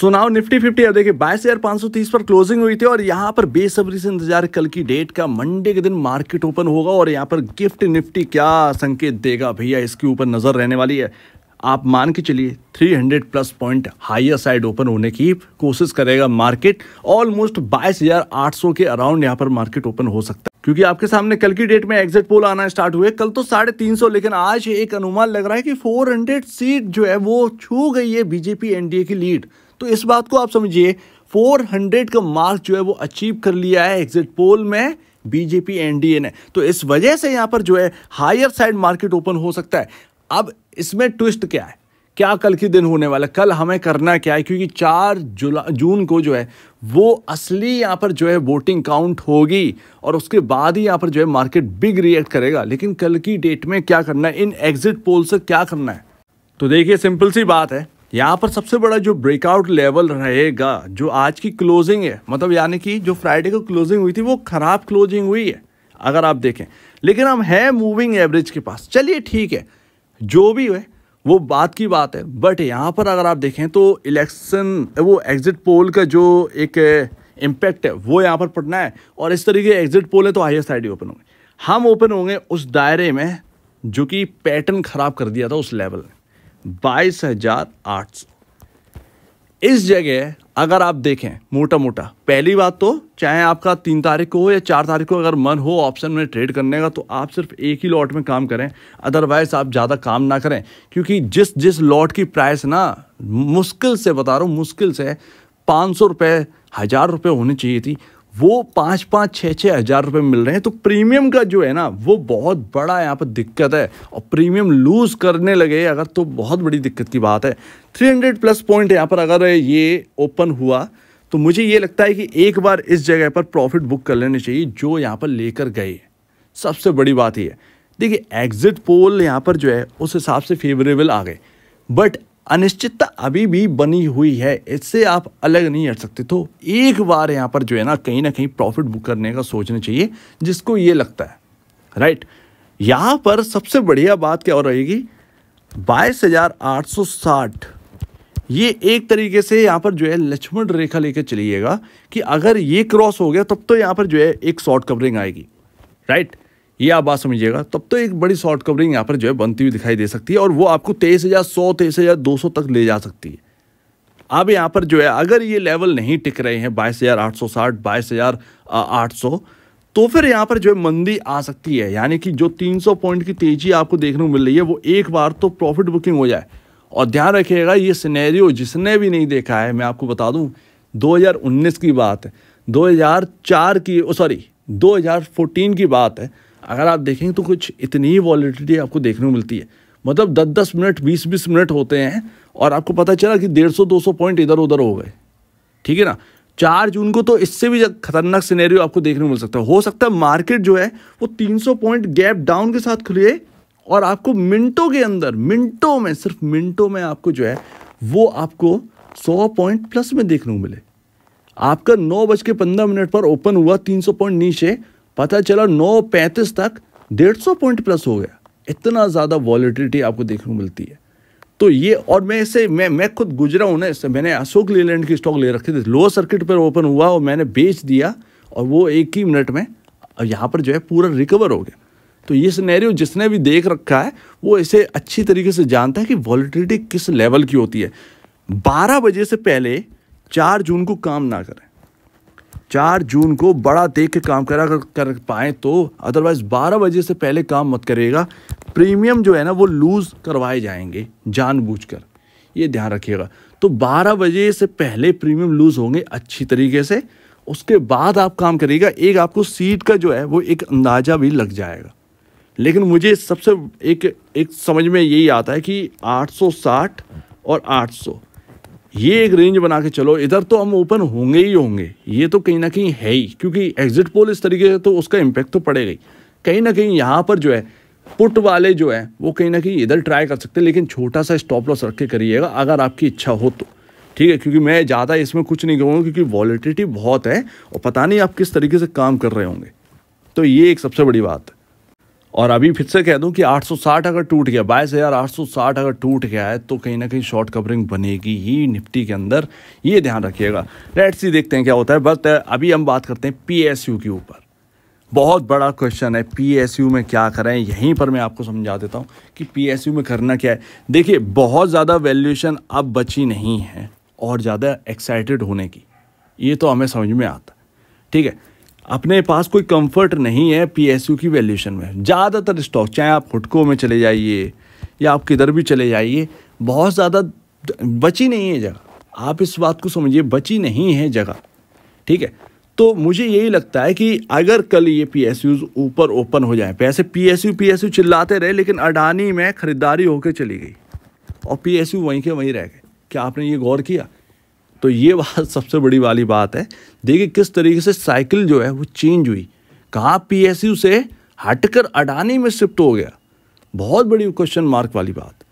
so now Nifty fifty अब देखिए बाईस हज़ार पांच सौ तीस पर क्लोजिंग हुई थी और यहाँ पर बेसब्री से इंतजार कल की डेट का मंडे के दिन मार्केट ओपन होगा और यहाँ पर गिफ्ट निफ्टी क्या संकेत देगा भैया इसके ऊपर नज़र रहने वाली है आप मान के चलिए 300 plus point higher side open होने की कोशिश करेगा मार्केट ऑलमोस्ट 22,800 के अराउंड यहाँ पर मार्केट ओपन हो सकता है क्योंकि आपके सामने कल की डेट में एग्जिट पोल आना स्टार्ट हुए कल तो साढ़े तीन सौ लेकिन आज एक अनुमान लग रहा है कि 400 सीट जो है वो छू गई है बीजेपी एनडीए की लीड तो इस बात को आप समझिए 400 का मार्क जो है वो अचीव कर लिया है एग्जिट पोल में बीजेपी एनडीए ने तो इस वजह से यहाँ पर जो है हायर साइड मार्केट ओपन हो सकता है अब इसमें ट्विस्ट क्या है क्या कल के दिन होने वाला कल हमें करना क्या है क्योंकि चार जुलाई जून को जो है वो असली यहाँ पर जो है वोटिंग काउंट होगी और उसके बाद ही यहाँ पर जो है मार्केट बिग रिएक्ट करेगा लेकिन कल की डेट में क्या करना है इन एग्जिट पोल से क्या करना है तो देखिए सिंपल सी बात है यहाँ पर सबसे बड़ा जो ब्रेकआउट लेवल रहेगा जो आज की क्लोजिंग है मतलब यानी कि जो फ्राइडे को क्लोजिंग हुई थी वो ख़राब क्लोजिंग हुई है अगर आप देखें लेकिन हम हैं मूविंग एवरेज के पास चलिए ठीक है जो भी है वो बात की बात है बट यहाँ पर अगर आप देखें तो इलेक्शन वो एग्ज़िट पोल का जो एक इम्पैक्ट eh, है वो यहाँ पर पड़ना है और इस तरीके एग्ज़िट पोल है तो हाइस्ट आई ओपन होंगे हम ओपन होंगे उस दायरे में जो कि पैटर्न ख़राब कर दिया था उस लेवल ने बाईस हजार आठ सौ इस जगह अगर आप देखें मोटा मोटा पहली बात तो चाहे आपका तीन तारीख को हो या चार तारीख को अगर मन हो ऑप्शन में ट्रेड करने का तो आप सिर्फ एक ही लॉट में काम करें अदरवाइज आप ज़्यादा काम ना करें क्योंकि जिस जिस लॉट की प्राइस ना मुश्किल से बता रहा हूँ मुश्किल से पाँच सौ रुपये हज़ार रुपये होनी चाहिए थी वो पाँच पाँच छः छः हज़ार रुपये मिल रहे हैं तो प्रीमियम का जो है ना वो बहुत बड़ा यहाँ पर दिक्कत है और प्रीमियम लूज़ करने लगे अगर तो बहुत बड़ी दिक्कत की बात है 300 प्लस पॉइंट यहाँ पर अगर ये ओपन हुआ तो मुझे ये लगता है कि एक बार इस जगह पर प्रॉफिट बुक कर लेने चाहिए जो यहाँ पर लेकर गए सबसे बड़ी बात ये है देखिए एग्ज़िट पोल यहाँ पर जो है उस हिसाब से फेवरेबल आ गए बट अनिश्चितता अभी भी बनी हुई है इससे आप अलग नहीं हट सकते तो एक बार यहाँ पर जो है ना कहीं ना कहीं प्रॉफिट बुक करने का सोचना चाहिए जिसको ये लगता है राइट यहाँ पर सबसे बढ़िया बात क्या हो रहेगी बाईस हजार आठ सौ साठ ये एक तरीके से यहाँ पर जो है लक्ष्मण रेखा लेकर चलिएगा कि अगर ये क्रॉस हो गया तब तो यहाँ पर जो है एक शॉर्ट कवरिंग आएगी राइट ये आप बात समझिएगा तब तो एक बड़ी शॉर्ट कवरिंग यहाँ पर जो है बनती हुई दिखाई दे सकती है और वो आपको तेईस हज़ार सौ तेईस हज़ार दो सौ तक ले जा सकती है अब यहाँ पर जो है अगर ये लेवल नहीं टिक रहे हैं बाईस हज़ार आठ सौ साठ बाईस हज़ार आठ सौ तो फिर यहाँ पर जो है मंदी आ सकती है यानी कि जो तीन सौ पॉइंट की तेजी आपको देखने को मिल रही है वो एक बार तो प्रॉफिट बुकिंग हो जाए और ध्यान रखिएगा ये सिनेरियो जिसने भी नहीं देखा है मैं आपको बता हज़ार उन्नीस की बात है चार की सॉरी फोर्टीन की बात है अगर आप देखेंगे तो कुछ इतनी ही वॉलिडिटी आपको देखने को मिलती है मतलब दस दस मिनट बीस बीस मिनट होते हैं और आपको पता चला कि डेढ़ सौ दो सौ पॉइंट इधर उधर हो गए ठीक है ना चार जून को तो इससे भी खतरनाक सिनेरियो आपको देखने को मिल सकता है हो सकता है मार्केट जो है वो 300 पॉइंट गैप डाउन के साथ खुले और आपको मिनटों के अंदर मिनटों में सिर्फ मिनटों में आपको जो है वो आपको 100 पॉइंट प्लस में देखने को मिले आपका नौ बज के पंद्रह मिनट पर ओपन हुआ 300 पॉइंट नीचे पता चला नौ पैंतीस तक डेढ़ सौ पॉइंट प्लस हो गया इतना ज़्यादा वॉलिटिलिटी आपको देखने को मिलती है तो ये और मैं इसे मैं मैं खुद गुजरा हूँ ना इससे मैंने अशोक लेलैंड की स्टॉक ले रखे थे लो सर्किट पर ओपन हुआ और मैंने बेच दिया और वो एक ही मिनट में यहाँ पर जो है पूरा रिकवर हो गया तो ये सिनेरियो जिसने भी देख रखा है वो इसे अच्छी तरीके से जानता है कि वॉलिटिलिटी किस लेवल की होती है बारह बजे से पहले चार जून को काम ना करें चार जून को बड़ा देख के काम करा कर, कर पाएँ तो अदरवाइज़ बारह बजे से पहले काम मत करेगा प्रीमियम जो है ना वो लूज़ करवाए जाएंगे जानबूझकर ये ध्यान रखिएगा तो बारह बजे से पहले प्रीमियम लूज़ होंगे अच्छी तरीके से उसके बाद आप काम करिएगा एक आपको सीट का जो है वो एक अंदाज़ा भी लग जाएगा लेकिन मुझे सबसे एक एक समझ में यही आता है कि 860 और 800 ये एक रेंज बना के चलो इधर तो हम ओपन होंगे ही होंगे ये तो कहीं ना कहीं है ही क्योंकि एग्जिट पोल इस तरीके से तो उसका इम्पेक्ट तो पड़ेगा ही कहीं ना कहीं यहाँ पर जो है पुट वाले जो है वो कहीं ना कहीं इधर ट्राई कर सकते हैं लेकिन छोटा सा स्टॉप लॉस रख के करिएगा अगर आपकी इच्छा हो तो ठीक है क्योंकि मैं ज़्यादा इसमें कुछ नहीं कहूँगा क्योंकि वॉलिटिटी बहुत है और पता नहीं आप किस तरीके से काम कर रहे होंगे तो ये एक सबसे बड़ी बात है और अभी फिर से कह दूं कि 860 अगर टूट गया बाईस हज़ार आठ अगर टूट गया है तो कहीं ना कहीं शॉर्ट कवरिंग बनेगी ही निफ्टी के अंदर ये ध्यान रखिएगा रेट सी देखते हैं क्या होता है बट अभी हम बात करते हैं पी के ऊपर बहुत बड़ा क्वेश्चन है पी में क्या करें यहीं पर मैं आपको समझा देता हूँ कि पी में करना क्या है देखिए बहुत ज़्यादा वैल्यूशन अब बची नहीं है और ज़्यादा एक्साइटेड होने की ये तो हमें समझ में आता ठीक है अपने पास कोई कंफर्ट नहीं है पीएसयू की वैल्यूशन में ज़्यादातर स्टॉक चाहे आप हुटको में चले जाइए या आप किधर भी चले जाइए बहुत ज़्यादा बची नहीं है जगह आप इस बात को समझिए बची नहीं है जगह ठीक है तो मुझे यही लगता है कि अगर कल ये पी ऊपर ओपन हो जाए पैसे पी एस यू चिल्लाते रहे लेकिन अडानी में ख़रीदारी होकर चली गई और पी वहीं के वहीं रह गए क्या आपने ये गौर किया तो ये बात सबसे बड़ी वाली बात है देखिए किस तरीके से साइकिल जो है वो चेंज हुई कहाँ पीएसयू से हटकर अडानी में शिफ्ट हो गया बहुत बड़ी क्वेश्चन मार्क वाली बात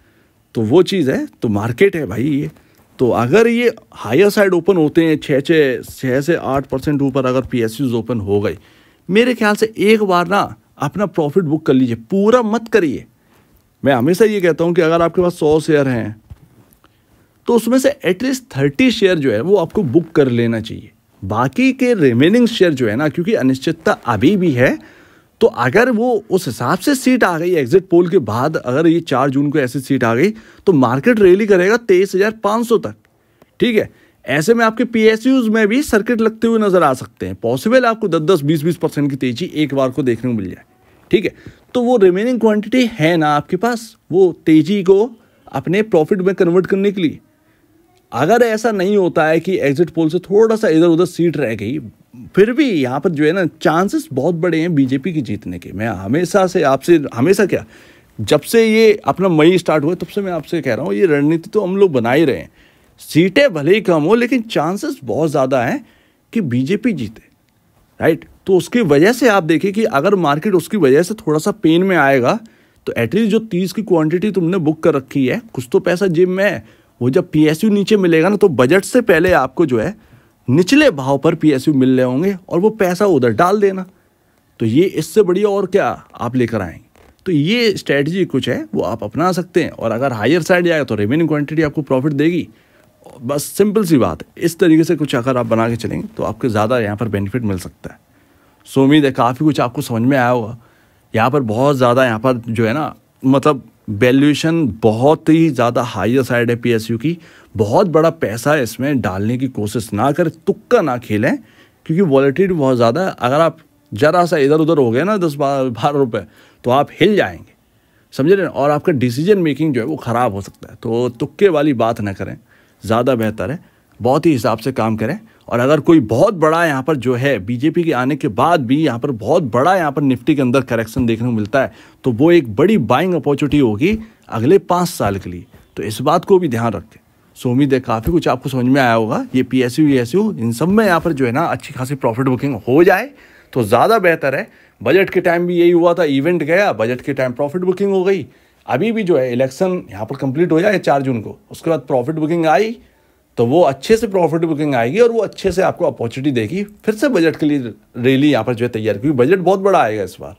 तो वो चीज़ है तो मार्केट है भाई ये तो अगर ये हायर साइड ओपन होते हैं छः छः छः से आठ परसेंट ऊपर अगर पी ओपन हो गई मेरे ख्याल से एक बार ना अपना प्रॉफिट बुक कर लीजिए पूरा मत करिए मैं हमेशा ये कहता हूँ कि अगर आपके पास सौ शेयर हैं तो उसमें से एटलीस्ट थर्टी शेयर जो है वो आपको बुक कर लेना चाहिए बाकी के रिमेनिंग शेयर जो है ना क्योंकि अनिश्चितता अभी भी है तो अगर वो उस हिसाब से सीट आ गई एग्जिट पोल के बाद अगर ये चार जून को ऐसी सीट आ गई तो मार्केट रैली करेगा तेईस हज़ार पाँच सौ तक ठीक है ऐसे में आपके पी में भी सर्किट लगते हुए नज़र आ सकते हैं पॉसिबल आपको दस दस बीस बीस परसेंट की तेज़ी एक बार को देखने को मिल जाए ठीक है तो वो रिमेनिंग क्वांटिटी है ना आपके पास वो तेज़ी को अपने प्रॉफिट में कन्वर्ट करने के लिए अगर ऐसा नहीं होता है कि एग्जिट पोल से थोड़ा सा इधर उधर सीट रह गई फिर भी यहाँ पर जो है ना चांसेस बहुत बड़े हैं बीजेपी की जीतने के मैं हमेशा से आपसे हमेशा क्या जब से ये अपना मई स्टार्ट हुआ तब से मैं आपसे कह रहा हूँ ये रणनीति तो हम लोग बना ही रहे हैं सीटें भले ही कम हो लेकिन चांसेस बहुत ज़्यादा हैं कि बीजेपी जीते राइट तो उसकी वजह से आप देखिए कि अगर मार्केट उसकी वजह से थोड़ा सा पेन में आएगा तो एटलीस्ट जो तीस की क्वांटिटी तुमने बुक कर रखी है कुछ तो पैसा जिम में है वो जब पी नीचे मिलेगा ना तो बजट से पहले आपको जो है निचले भाव पर पी मिल रहे होंगे और वो पैसा उधर डाल देना तो ये इससे बढ़िया और क्या आप लेकर आएंगे तो ये स्ट्रैटेजी कुछ है वो आप अपना सकते हैं और अगर हायर साइड जाएगा तो रेवेन्यू क्वान्टिटी आपको प्रॉफिट देगी बस सिंपल सी बात है इस तरीके से कुछ अगर आप बना के चलेंगे तो आपको ज़्यादा यहाँ पर बेनिफिट मिल सकता है सो उम्मीद है काफ़ी कुछ आपको समझ में आया होगा यहाँ पर बहुत ज़्यादा यहाँ पर जो है ना मतलब वैल्यूएशन बहुत ही ज़्यादा हाइयर साइड है पीएसयू की बहुत बड़ा पैसा इसमें डालने की कोशिश ना करें तुक्का ना खेलें क्योंकि वॉलेटिलिटी बहुत ज़्यादा है अगर आप ज़रा सा इधर उधर हो गए ना दस बारह बारह रुपये तो आप हिल जाएंगे रहे हैं और आपका डिसीजन मेकिंग जो है वो ख़राब हो सकता है तो तुक्के वाली बात ना करें ज़्यादा बेहतर है बहुत ही हिसाब से काम करें और अगर कोई बहुत बड़ा यहाँ पर जो है बीजेपी के आने के बाद भी यहाँ पर बहुत बड़ा यहाँ पर निफ्टी के अंदर करेक्शन देखने को मिलता है तो वो एक बड़ी बाइंग अपॉर्चुनिटी होगी अगले पाँच साल के लिए तो इस बात को भी ध्यान रखें सो उम्मीद है काफ़ी कुछ आपको समझ में आया होगा ये पी एस यू इन सब में यहाँ पर जो है ना अच्छी खासी प्रॉफिट बुकिंग हो जाए तो ज़्यादा बेहतर है बजट के टाइम भी यही हुआ था इवेंट गया बजट के टाइम प्रॉफिट बुकिंग हो गई अभी भी जो है इलेक्शन यहाँ पर कंप्लीट हो जाए चार जून को उसके बाद प्रॉफिट बुकिंग आई तो वो अच्छे से प्रॉफिट बुकिंग आएगी और वो अच्छे से आपको अपॉर्चुनिटी देगी फिर से बजट के लिए रैली यहाँ पर जो है तैयार क्योंकि बजट बहुत बड़ा आएगा इस बार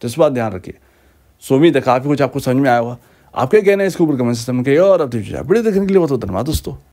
तो इस बार ध्यान रखिए सो उम्मीद है काफ़ी कुछ आपको समझ में आया होगा आपके कहना है इसके ऊपर कमेंट सिस्टम के और अब आप तो बड़े देखने के लिए बहुत बहुत धन्यवाद दोस्तों